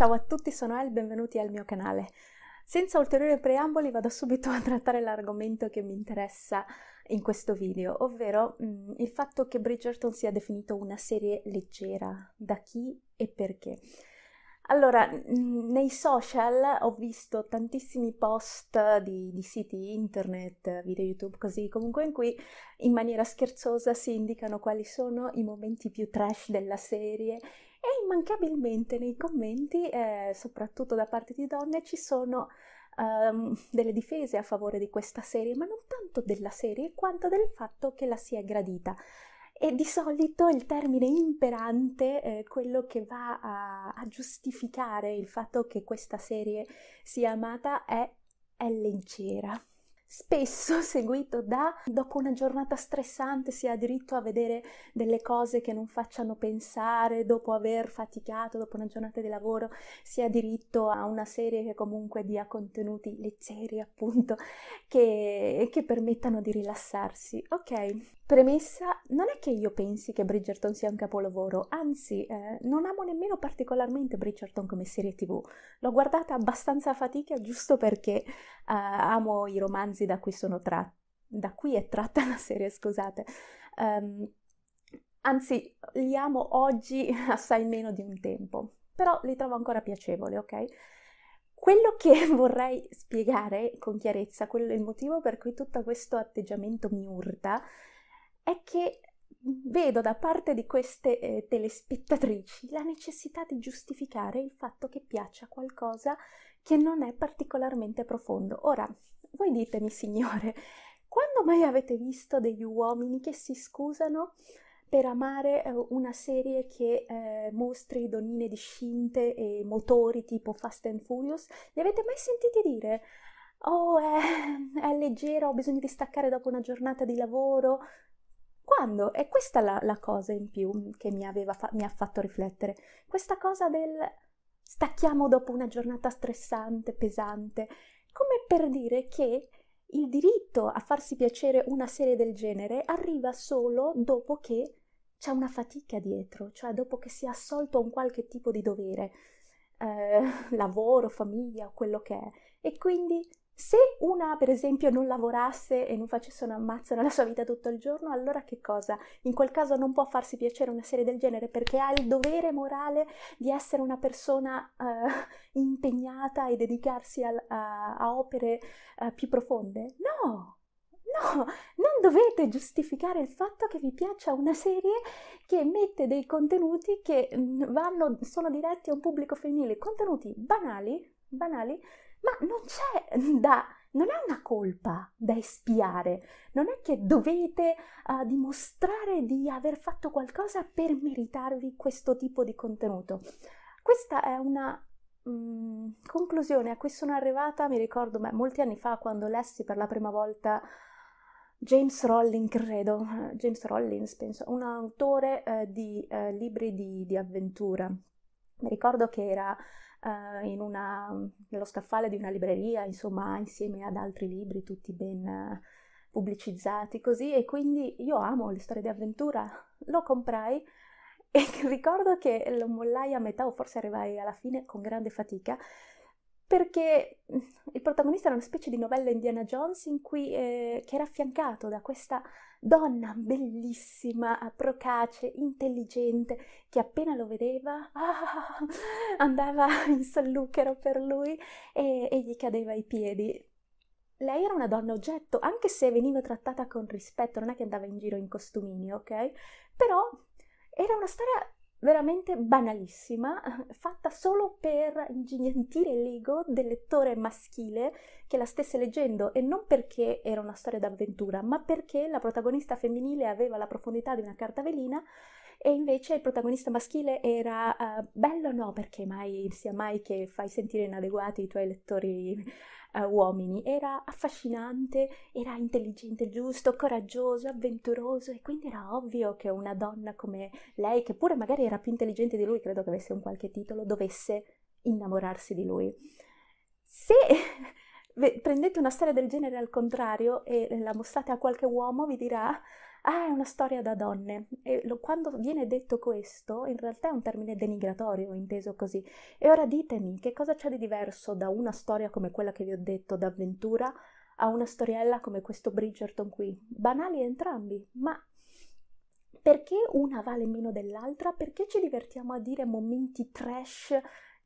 Ciao a tutti, sono El, benvenuti al mio canale. Senza ulteriori preamboli vado subito a trattare l'argomento che mi interessa in questo video, ovvero mh, mm, il fatto che Bridgerton sia definito una serie leggera, da chi e perché. Allora, mh, mm, nei social ho visto tantissimi post di, di, siti internet, video YouTube, così comunque in cui in maniera scherzosa si indicano quali sono i momenti più trash della serie e immancabilmente nei commenti, eh, soprattutto da parte di donne, ci sono um, delle difese a favore di questa serie, ma non tanto della serie quanto del fatto che la sia gradita. E di solito il termine imperante è eh, quello che va a, a giustificare il fatto che questa serie sia amata è, è leggera spesso seguito da dopo una giornata stressante si ha diritto a vedere delle cose che non facciano pensare, dopo aver faticato, dopo una giornata di lavoro si ha diritto a una serie che comunque dia contenuti leggeri appunto che, che permettano di rilassarsi. Ok, Premessa, non è che io pensi che Bridgerton sia un capolavoro, anzi eh, non amo nemmeno particolarmente Bridgerton come serie tv, l'ho guardata abbastanza a fatica giusto perché eh, amo i romanzi da cui, tra- da cui, è tratta la serie, scusate. Um, anzi, li amo oggi assai meno di un tempo, però li trovo ancora piacevoli, ok? Quello che vorrei spiegare con chiarezza, quello è il motivo per cui tutto questo atteggiamento mi urta, è che vedo da parte di queste eh, telespettatrici la necessità di giustificare il fatto che piaccia qualcosa che non è particolarmente profondo. Ora, voi ditemi signore, quando mai avete visto degli uomini che si scusano per amare eh, una serie che eh, mostri donnine discinte e motori tipo Fast and Furious? Li avete mai sentiti dire? Oh, è, è leggera, ho bisogno di staccare dopo una giornata di lavoro, quando? E questa è la, la cosa in più che mi, fa- mi ha fatto riflettere. Questa cosa del stacchiamo dopo una giornata stressante, pesante, come per dire che il diritto a farsi piacere una serie del genere arriva solo dopo che c'è una fatica dietro, cioè dopo che si è assolto un qualche tipo di dovere, eh, lavoro, famiglia, quello che è. E quindi se una, per esempio, non lavorasse e non facesse un ammazzo nella sua vita tutto il giorno, allora che cosa? In quel caso non può farsi piacere una serie del genere perché ha il dovere morale di essere una persona uh, impegnata e dedicarsi al, a, a, opere uh, più profonde? No! No, non dovete giustificare il fatto che vi piaccia una serie che emette dei contenuti che mm, vanno, sono diretti a un pubblico femminile, contenuti banali, banali, ma non c'è da non è una colpa da espiare, non è che dovete uh, dimostrare di aver fatto qualcosa per meritarvi questo tipo di contenuto. Questa è una mm, conclusione a cui sono arrivata, mi ricordo, beh, molti anni fa quando lessi per la prima volta James Rollins, credo, eh, James Rollins, penso, un autore eh, di eh, libri di, di avventura. Mi ricordo che era eh, una, nello scaffale di una libreria, insomma, insieme ad altri libri tutti ben eh, pubblicizzati così e quindi io amo le storie di avventura, lo comprai e ricordo che lo mollai a metà o forse arrivai alla fine con grande fatica perché mm, il protagonista era una specie di novella Indiana Jones in cui, eh, che era affiancato da questa donna bellissima, procace, intelligente, che appena lo vedeva ah, andava in salluchero per lui e, e gli cadeva ai piedi. Lei era una donna oggetto, anche se veniva trattata con rispetto, non è che andava in giro in costumini, ok? Però era una storia veramente banalissima, fatta solo per ingigantire l'ego del lettore maschile che la stesse leggendo e non perché era una storia d'avventura, ma perché la protagonista femminile aveva la profondità di una carta velina e invece il protagonista maschile era uh, bello no perché mai sia mai che fai sentire inadeguati i tuoi lettori eh, uomini. Era affascinante, era intelligente, giusto, coraggioso, avventuroso e quindi era ovvio che una donna come lei, che pure magari era più intelligente di lui, credo che avesse un qualche titolo, dovesse innamorarsi di lui. Se prendete una storia del genere al contrario e la mostrate a qualche uomo, vi dirà ah, è una storia da donne. E lo, quando viene detto questo, in realtà è un termine denigratorio, inteso così. E ora ditemi, che cosa c'è di diverso da una storia come quella che vi ho detto, d'avventura, a una storiella come questo Bridgerton qui? Banali entrambi, ma perché una vale meno dell'altra? Perché ci divertiamo a dire momenti trash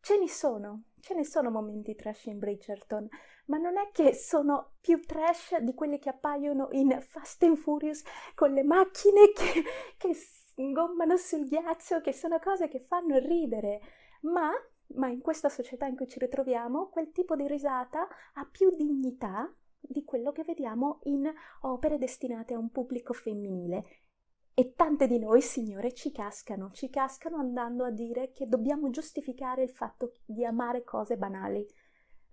Ce ne sono, ce ne sono momenti trash in Bridgerton, ma non è che sono più trash di quelli che appaiono in Fast and Furious con le macchine che, che sgommano sul ghiaccio, che sono cose che fanno ridere, ma, ma in questa società in cui ci ritroviamo quel tipo di risata ha più dignità di quello che vediamo in opere destinate a un pubblico femminile e tante di noi, Signore, ci cascano, ci cascano andando a dire che dobbiamo giustificare il fatto di amare cose banali.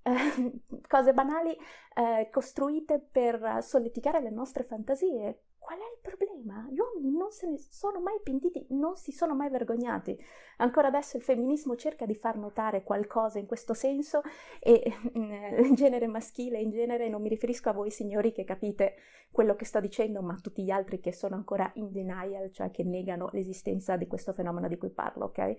Eh, cose banali eh, costruite per solleticare le nostre fantasie, Qual è il problema? Gli uomini non se ne sono mai pentiti, non si sono mai vergognati. Ancora adesso il femminismo cerca di far notare qualcosa in questo senso e eh, in genere maschile, in genere non mi riferisco a voi signori che capite quello che sto dicendo, ma a tutti gli altri che sono ancora in denial, cioè che negano l'esistenza di questo fenomeno di cui parlo, ok?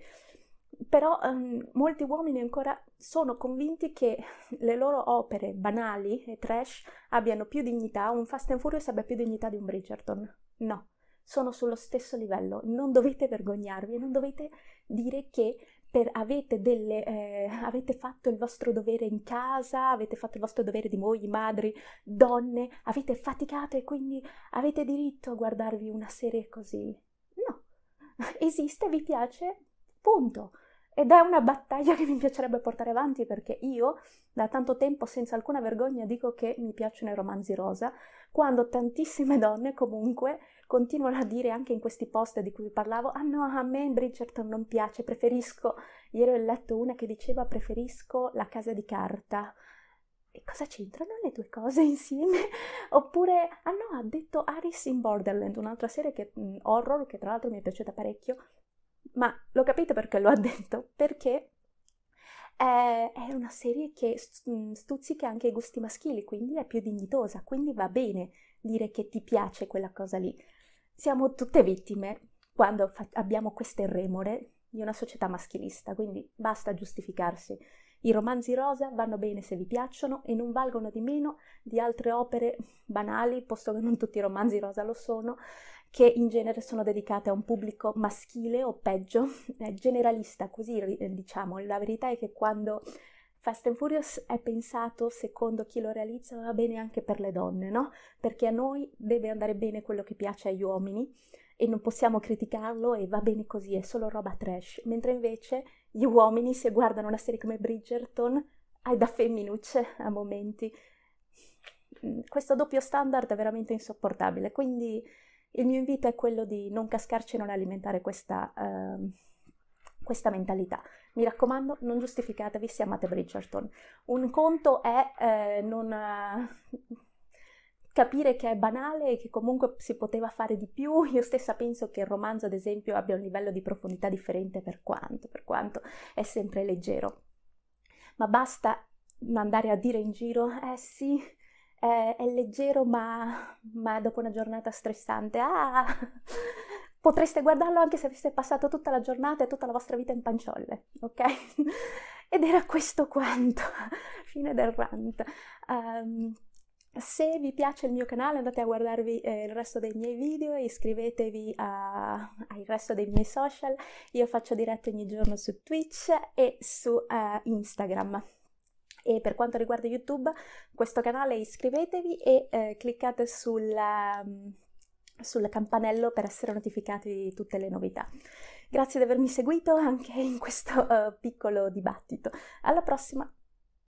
però um, molti uomini ancora sono convinti che le loro opere banali e trash abbiano più dignità, un Fast and Furious abbia più dignità di un Bridgerton. No, sono sullo stesso livello, non dovete vergognarvi, non dovete dire che per, avete, delle, eh, avete, fatto il vostro dovere in casa, avete fatto il vostro dovere di mogli, madri, donne, avete faticato e quindi avete diritto a guardarvi una serie così. No, esiste, vi piace, punto. Ed è una battaglia che mi piacerebbe portare avanti perché io da tanto tempo senza alcuna vergogna dico che mi piacciono i romanzi rosa, quando tantissime donne comunque continuano a dire anche in questi post di cui vi parlavo, ah no, a me Bridgerton non piace, preferisco, ieri ho letto una che diceva preferisco la casa di carta. E cosa c'entrano le due cose insieme? Oppure, ah no, ha detto Alice in Borderland, un'altra serie che, horror che tra l'altro mi è piaciuta parecchio, ma lo capite perché lo ha detto? Perché è, una serie che mm, stuzzica anche i gusti maschili, quindi è più dignitosa, quindi va bene dire che ti piace quella cosa lì. Siamo tutte vittime quando fa- abbiamo queste remore di una società maschilista, quindi basta giustificarsi. I romanzi rosa vanno bene se vi piacciono e non valgono di meno di altre opere banali, posto che non tutti i romanzi rosa lo sono, che in genere sono dedicate a un pubblico maschile o peggio, eh, generalista, così eh, diciamo. La verità è che quando Fast and Furious è pensato, secondo chi lo realizza, va bene anche per le donne, no? Perché a noi deve andare bene quello che piace agli uomini e non possiamo criticarlo e va bene così, è solo roba trash. Mentre invece gli uomini, se guardano una serie come Bridgerton, hai da femminucce a momenti. Mm, questo doppio standard è veramente insopportabile, quindi il mio invito è quello di non cascarci e non alimentare questa, eh, questa mentalità. Mi raccomando, non giustificatevi se amate Bridgerton. Un conto è eh, non... Eh, capire che è banale e che comunque si poteva fare di più. Io stessa penso che il romanzo, ad esempio, abbia un livello di profondità differente per quanto, per quanto è sempre leggero. Ma basta andare a dire in giro, eh sì, è, è leggero ma, ma, dopo una giornata stressante, ah, potreste guardarlo anche se aveste passato tutta la giornata e tutta la vostra vita in panciolle, ok? Ed era questo quanto, fine del rant. Um, se vi piace il mio canale andate a guardarvi eh, il resto dei miei video, iscrivetevi al resto dei miei social, io faccio dirette ogni giorno su Twitch e su uh, Instagram. E per quanto riguarda YouTube, questo canale iscrivetevi e eh, cliccate sul, ehm, sul campanello per essere notificati di tutte le novità. Grazie di avermi seguito anche in questo uh, piccolo dibattito. Alla prossima!